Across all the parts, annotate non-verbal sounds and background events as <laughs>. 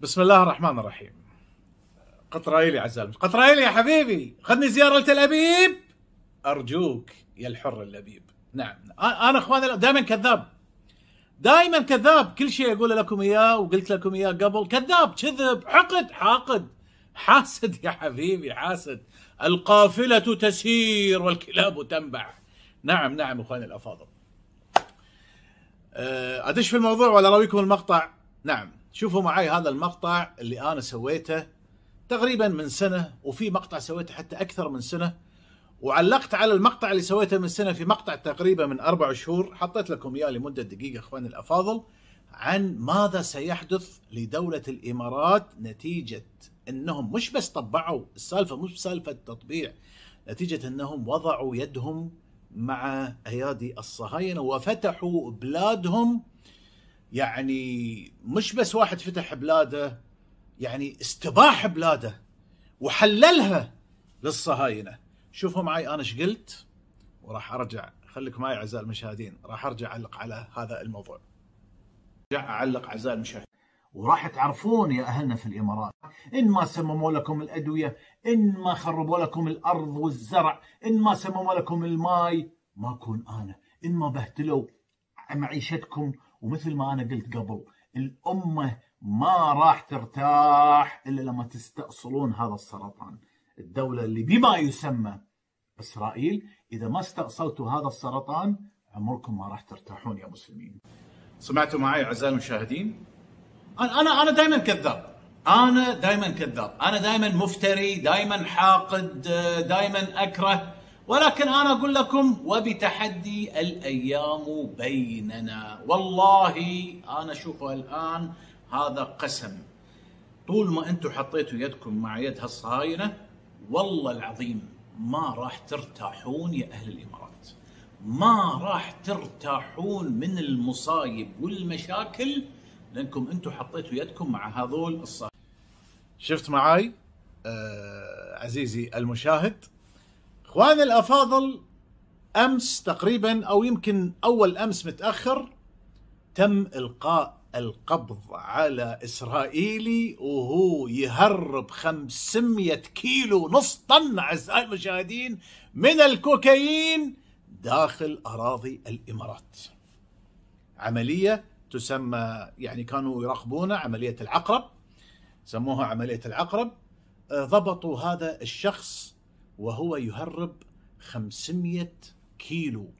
بسم الله الرحمن الرحيم قطرائيلي عزال قطرائيلي يا حبيبي خذني زيارة لتل أبيب أرجوك يا الحر اللبيب نعم أنا أخواني دائما كذاب دائما كذاب كل شيء أقول لكم إياه وقلت لكم إياه قبل كذاب كذب حقد حاقد حاسد يا حبيبي حاسد القافلة تسير والكلاب تنبع نعم نعم أخواني الأفاضل أه، أدش في الموضوع ولا أراويكم المقطع نعم شوفوا معي هذا المقطع اللي انا سويته تقريبا من سنه وفي مقطع سويته حتى اكثر من سنه وعلقت على المقطع اللي سويته من سنه في مقطع تقريبا من اربع شهور حطيت لكم اياه لمده دقيقه اخواني الافاضل عن ماذا سيحدث لدوله الامارات نتيجه انهم مش بس طبعوا السالفه مش سالفه تطبيع نتيجه انهم وضعوا يدهم مع ايادي الصهاينه وفتحوا بلادهم يعني مش بس واحد فتح بلاده يعني استباح بلاده وحللها للصهاينه شوفوا معي انا ايش قلت وراح ارجع خليك معي اعزائي المشاهدين راح ارجع اعلق على هذا الموضوع ارجع اعلق اعزائي المشاهدين وراح تعرفون يا اهلنا في الامارات ان ما سمموا لكم الادويه ان ما خربوا لكم الارض والزرع ان ما سمموا لكم الماي ما اكون انا ان ما بهتلوا معيشتكم ومثل ما انا قلت قبل الامه ما راح ترتاح الا لما تستأصلون هذا السرطان. الدوله اللي بما يسمى اسرائيل اذا ما استأصلتوا هذا السرطان عمركم ما راح ترتاحون يا مسلمين. سمعتوا معي اعزائي المشاهدين؟ انا انا دائما كذاب. انا دائما كذاب، انا دائما مفتري، دائما حاقد، دائما اكره ولكن أنا أقول لكم وبتحدي الأيام بيننا والله أنا أشوفه الآن هذا قسم طول ما أنتم حطيتوا يدكم مع يد هالصهاينة والله العظيم ما راح ترتاحون يا أهل الإمارات ما راح ترتاحون من المصايب والمشاكل لأنكم أنتم حطيتوا يدكم مع هذول الصهاينة شفت معاي آه عزيزي المشاهد اخواني الافاضل امس تقريبا او يمكن اول امس متاخر تم القاء القبض على اسرائيلي وهو يهرب 500 كيلو نص طن اعزائي المشاهدين من الكوكايين داخل اراضي الامارات. عمليه تسمى يعني كانوا يراقبونها عمليه العقرب سموها عمليه العقرب آه، ضبطوا هذا الشخص وهو يهرب 500 كيلو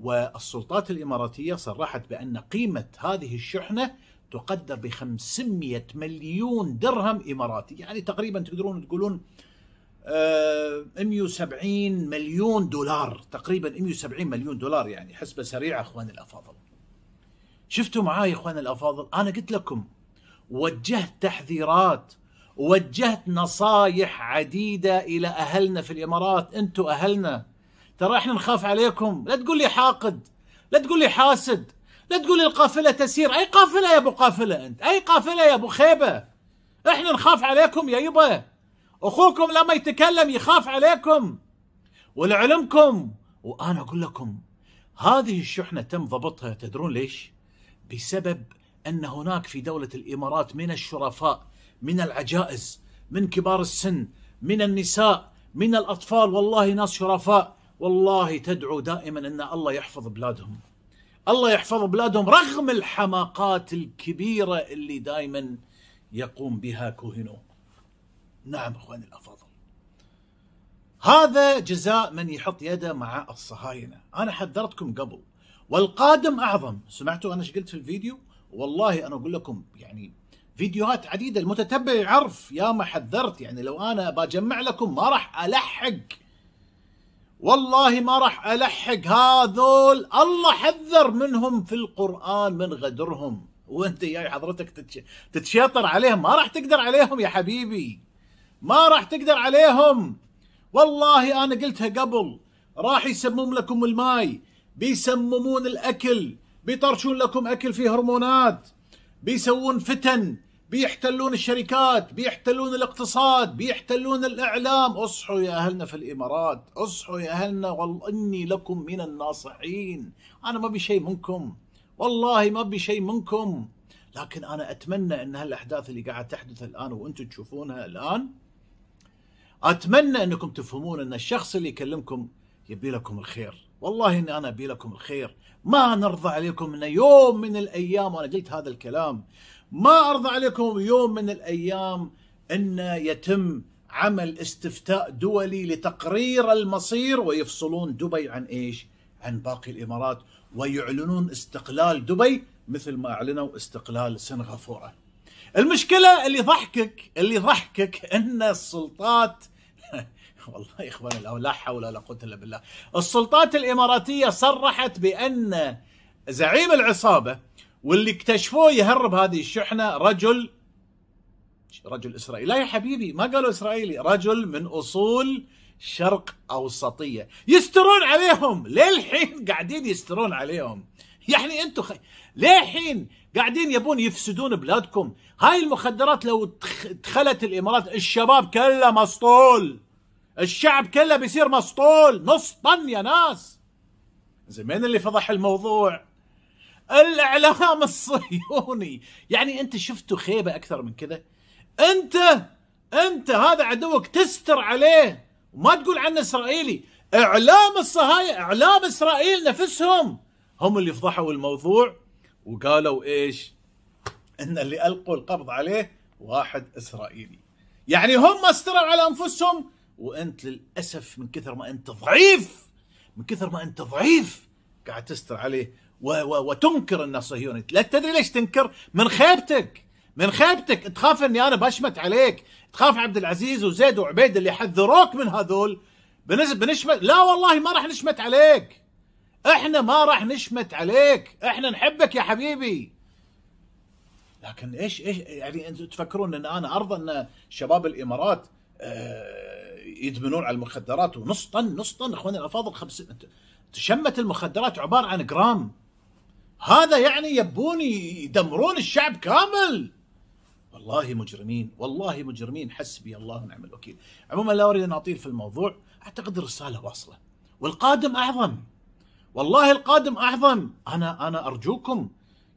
والسلطات الإماراتية صرحت بأن قيمة هذه الشحنة تقدر ب 500 مليون درهم إماراتي يعني تقريبا تقدرون تقولون 170 آه، مليون دولار تقريبا 170 مليون دولار يعني حسبة سريعة أخوان الأفاضل شفتوا معاي أخوان الأفاضل أنا قلت لكم وجهت تحذيرات وجهت نصايح عديدة إلى أهلنا في الإمارات أنتم أهلنا ترى إحنا نخاف عليكم لا تقول لي حاقد لا تقول لي حاسد لا تقول لي القافلة تسير أي قافلة يا أبو قافلة أنت أي قافلة يا أبو خيبة إحنا نخاف عليكم يا يبا أخوكم لما يتكلم يخاف عليكم ولعلمكم وأنا أقول لكم هذه الشحنة تم ضبطها تدرون ليش؟ بسبب أن هناك في دولة الإمارات من الشرفاء من العجائز من كبار السن من النساء من الأطفال والله ناس شرفاء والله تدعو دائما أن الله يحفظ بلادهم الله يحفظ بلادهم رغم الحماقات الكبيرة اللي دائما يقوم بها كوهنو نعم أخواني الأفاضل هذا جزاء من يحط يده مع الصهاينة أنا حذرتكم قبل والقادم أعظم سمعتوا أنا ايش قلت في الفيديو والله أنا أقول لكم يعني فيديوهات عديده المتتبع يعرف يا ما حذرت يعني لو انا بجمع لكم ما راح الحق والله ما راح الحق هذول الله حذر منهم في القران من غدرهم وانت جاي حضرتك تتشاطر عليهم ما راح تقدر عليهم يا حبيبي ما راح تقدر عليهم والله انا قلتها قبل راح يسمم لكم الماي بيسممون الاكل بيطرشون لكم اكل فيه هرمونات بيسوون فتن بيحتلون الشركات بيحتلون الاقتصاد بيحتلون الإعلام أصحوا يا أهلنا في الإمارات أصحوا يا أهلنا والله إني لكم من الناصحين أنا ما بشيء شيء منكم والله ما بشيء شيء منكم لكن أنا أتمنى أن هالأحداث اللي قاعد تحدث الآن وأنتم تشوفونها الآن أتمنى أنكم تفهمون أن الشخص اللي يكلمكم يبي لكم الخير والله إن أنا أبي لكم الخير ما نرضى عليكم أن يوم من الأيام وأنا قلت هذا الكلام ما ارضى عليكم يوم من الايام ان يتم عمل استفتاء دولي لتقرير المصير ويفصلون دبي عن ايش؟ عن باقي الامارات ويعلنون استقلال دبي مثل ما اعلنوا استقلال سنغافوره. المشكله اللي ضحكك اللي ضحكك ان السلطات <laughs> والله يا اخوان لا حول ولا قوه الا بالله، السلطات الاماراتيه صرحت بان زعيم العصابه واللي اكتشفوه يهرب هذه الشحنه رجل رجل اسرائيلي لا يا حبيبي ما قالوا اسرائيلي رجل من اصول شرق اوسطيه يسترون عليهم للحين قاعدين يسترون عليهم يعني انتم خ... للحين قاعدين يبون يفسدون بلادكم هاي المخدرات لو دخلت الامارات الشباب كله مسطول الشعب كله بيصير مسطول نص طن يا ناس زين اللي فضح الموضوع الاعلام الصهيوني يعني انت شفتوا خيبه اكثر من كذا انت انت هذا عدوك تستر عليه وما تقول عنه اسرائيلي اعلام الصهاينه اعلام اسرائيل نفسهم هم اللي فضحوا الموضوع وقالوا ايش ان اللي القوا القبض عليه واحد اسرائيلي يعني هم استروا على انفسهم وانت للاسف من كثر ما انت ضعيف من كثر ما انت ضعيف قاعد تستر عليه وتنكر ان الصهيوني لا تدري ليش تنكر من خيبتك من خيبتك تخاف اني انا بشمت عليك تخاف عبد العزيز وزيد وعبيد اللي حذروك من هذول بنزل بنشمت لا والله ما راح نشمت عليك احنا ما راح نشمت عليك احنا نحبك يا حبيبي لكن ايش ايش يعني انتم تفكرون ان انا ارضى ان شباب الامارات آه، يدمنون على المخدرات ونص طن نص طن اخواني الافاضل خمس تشمت المخدرات عباره عن جرام هذا يعني يبون يدمرون الشعب كامل والله مجرمين والله مجرمين حسبي الله ونعم الوكيل عموما لا أريد أن أطيل في الموضوع أعتقد الرسالة واصلة والقادم أعظم والله القادم أعظم أنا أنا أرجوكم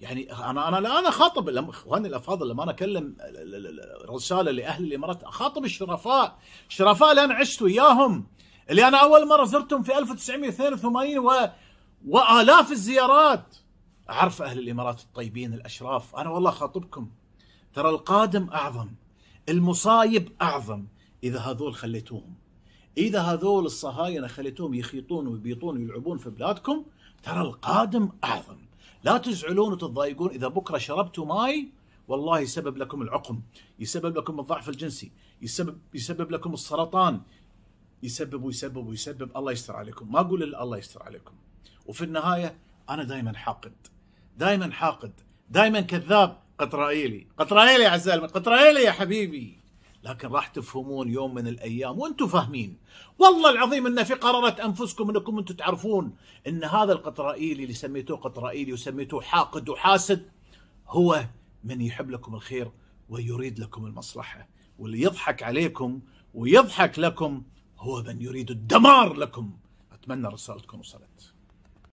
يعني انا انا لا انا اخاطب اخواني الافاضل لما انا اكلم رساله لاهل الامارات اخاطب الشرفاء، الشرفاء اللي انا عشت وياهم اللي انا اول مره زرتهم في 1982 و... والاف الزيارات اعرف أهل الإمارات الطيبين الأشراف أنا والله خاطبكم ترى القادم أعظم المصايب أعظم إذا هذول خليتوهم إذا هذول الصهاينة خليتوهم يخيطون ويبيطون ويلعبون في بلادكم ترى القادم أعظم لا تزعلون وتتضايقون إذا بكرة شربتوا ماي والله يسبب لكم العقم يسبب لكم الضعف الجنسي يسبب, يسبب لكم السرطان يسبب ويسبب ويسبب الله يستر عليكم ما أقول إلا الله يستر عليكم وفي النهاية أنا دائما حاقد دائما حاقد دائما كذاب قطرائيلي قطرائيلي يا عزال قطرائيلي يا حبيبي لكن راح تفهمون يوم من الايام وانتم فاهمين والله العظيم ان في قرارة انفسكم انكم انتم تعرفون ان هذا القطرائيلي اللي سميتوه قطرائيلي وسميتوه حاقد وحاسد هو من يحب لكم الخير ويريد لكم المصلحه واللي يضحك عليكم ويضحك لكم هو من يريد الدمار لكم اتمنى رسالتكم وصلت